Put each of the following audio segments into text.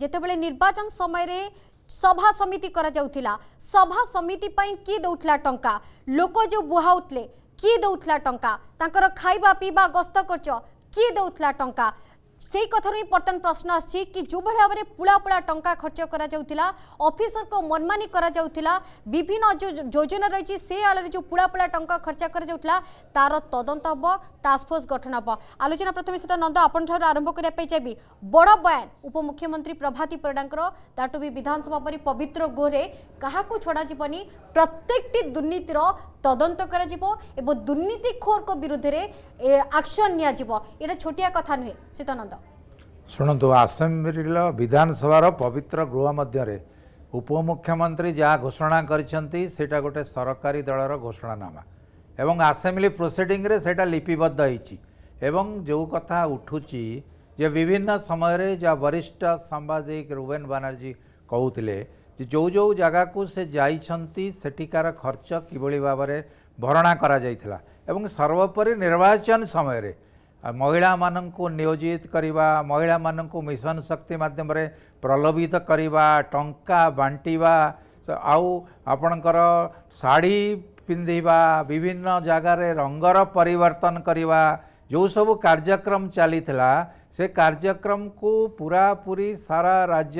जेतेबेले निर्वाचन समय रे सभा समिति करा जाउतिला सभा समिति पई की दउतला टंका लोक जो बुहाउतले की दउतला टंका तांकर खाइबा पिबा गस्त करचो की दउतला टंका সেই কথাৰৈ পৰতন প্ৰশ্ন আছে কি যোৱাহে ভাবে পুলাপলা টংকা খৰচা কৰা যাওঁতিলা অফিচাৰক মনমানি কৰা যাওঁতিলা বিভিন্ন যোজনা ৰেচি সেই আলেৰি যো পুলাপলা টংকা খৰচা কৰা যাওঁতিলা তাৰ তদন্ত হ'ব টাসফছ গঠন হ'ব আলোচনা প্ৰথমেই seta নন্দ আৰম্ভ কৰা পে যাবে বড় বয়ন উপমুখ্যমন্ত্ৰী প্ৰভাতী পৰডাংকৰ তাটোবি বিধানসভা পৰি পবিত্ৰ গোৰে কাহাকৈ ছোডা যি পনি প্ৰত্যেকটি দুৰ্নীতিৰ ତଦନ୍ତ କରାଯିବ ଏବଂ ଦୁର୍ନୀତିଖୋରଙ୍କ ବିରୁଦ୍ଧରେ ଆକ୍ସନ ନିଆଯିବ ଏଇଟା ଛୋଟିଆ କଥା ନୁହେଁ ଶୀତନନ୍ଦ ଶୁଣନ୍ତୁ ଆସେମ୍ବ୍ଲିର ବିଧାନସଭାର ପବିତ୍ର ଗୃହ ମଧ୍ୟରେ ଉପମୁଖ୍ୟମନ୍ତ୍ରୀ ଯାହା ଘୋଷଣା କରିଛନ୍ତି ସେଇଟା ଗୋଟେ ସରକାରୀ ଦଳର ଘୋଷଣାନାମା ଏବଂ ଆସେମ୍ବ୍ଲି ପ୍ରୋସିଡ଼ିଂରେ ସେଇଟା ଲିପିବଦ୍ଧ ହେଇଛି ଏବଂ ଯେଉଁ କଥା ଉଠୁଛି ଯେ ବିଭିନ୍ନ ସମୟରେ ଯାହା ବରିଷ୍ଠ ସାମ୍ବାଦିକ ରୁବେନ ବାନାର୍ଜୀ କହୁଥିଲେ যে যৌ যৌ জায়গাকু সে যাইছন্তি সেটিকার খরচ কিভাবে ভাবে ভরণা করা যাইথিলা এবং সর্বোপরি নির্বাচন সময়রে মহিলা মানুষ নিয়োজিত করা মহিলা মানুষ মিশন শক্তি মাধ্যমে প্রলোভিত করা টঙ্কা বাটিবা আউ আপনার শাড়ি পিঁধিবা বিভিন্ন জায়গার রঙর পরিবর্তন করা जो सब कार्यक्रम चली से कार्यक्रम को पूरापूरी सारा राज्य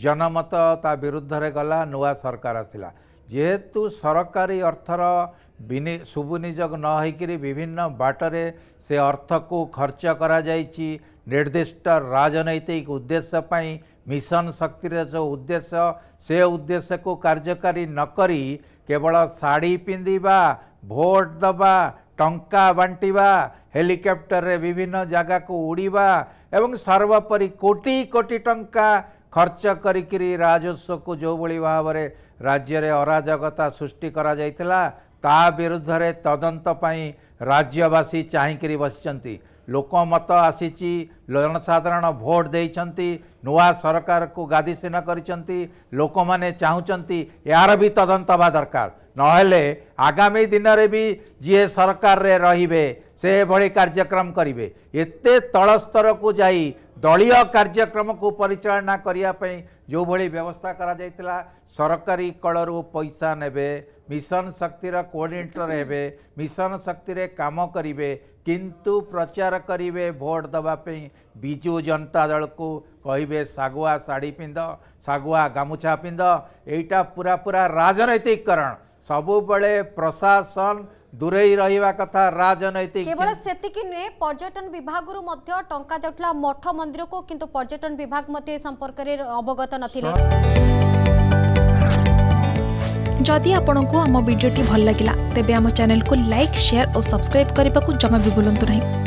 ଜନମତ ତା ବିରୁଦ୍ଧରେ ଗଲା ନୂଆ ସରକାର ଆସିଲା ଯେହେତୁ ସରକାରୀ ଅର୍ଥର ବିନି ସୁବିନିଯୋଗ ନ ହୋଇକରି ବିଭିନ୍ନ ବାଟରେ ସେ ଅର୍ଥକୁ ଖର୍ଚ୍ଚ କରାଯାଇଛି ନିର୍ଦ୍ଦିଷ୍ଟ ରାଜନୈତିକ ଉଦ୍ଦେଶ୍ୟ ପାଇଁ ମିଶନ ଶକ୍ତିର ଯେଉଁ ଉଦ୍ଦେଶ୍ୟ ସେ ଉଦ୍ଦେଶ୍ୟକୁ କାର୍ଯ୍ୟକାରୀ ନକରି କେବଳ ଶାଢ଼ୀ ପିନ୍ଧିବା ଭୋଟ ଦେବା ଟଙ୍କା ବାଣ୍ଟିବା ହେଲିକପ୍ଟରରେ ବିଭିନ୍ନ ଜାଗାକୁ ଉଡ଼ିବା ଏବଂ ସର୍ବୋପରି କୋଟି କୋଟି ଟଙ୍କା खर्च कर राजस्व को जो भाई भाव में राज्य अराजकता सृष्टि करुद्ध तदंतपाई राज्यवासी चाहक बस लोकमत मत आसी जनसाधारण भोट दे नुआ सरकार को गादीसीन कर लोक मैंने चाहती यार भी तदंत हवा दरकार नगामी दिन में भी जी सरकार रे से भली कार्यक्रम करेंगे ये तल स्तर को जी ଦଳୀୟ କାର୍ଯ୍ୟକ୍ରମକୁ ପରିଚାଳନା କରିବା ପାଇଁ ଯେଉଁଭଳି ବ୍ୟବସ୍ଥା କରାଯାଇଥିଲା ସରକାରୀ କଳରୁ ପଇସା ନେବେ ମିଶନ ଶକ୍ତିର କୋଅର୍ଡ଼ିନେଟର ହେବେ ମିଶନ ଶକ୍ତିରେ କାମ କରିବେ କିନ୍ତୁ ପ୍ରଚାର କରିବେ ଭୋଟ ଦେବା ପାଇଁ ବିଜୁ ଜନତା ଦଳକୁ କହିବେ ଶାଗୁଆ ଶାଢ଼ୀ ପିନ୍ଧ ଶାଗୁଆ ଗାମୁଛା ପିନ୍ଧ ଏଇଟା ପୁରା ପୁରା ରାଜନୈତିକରଣ সবউবলে প্রশাসন দুরাই রইবা কথা রাজনৈতিক কেবলা সেটি কি নে পর্যটন বিভাগৰ মধ্য টংকা জটলা মঠ মন্দিৰক কিন্তু পর্যটন বিভাগ মতে সম্পৰ্কৰে অবগত নথিলে যদি আপোনাক আমা ভিডিওটি ভাল লাগিলা তেবে আমা চানেলক লাইক শেয়ার আৰু সাবস্ক্রাইব কৰিবাকু জমাবি বুলন্তই নাই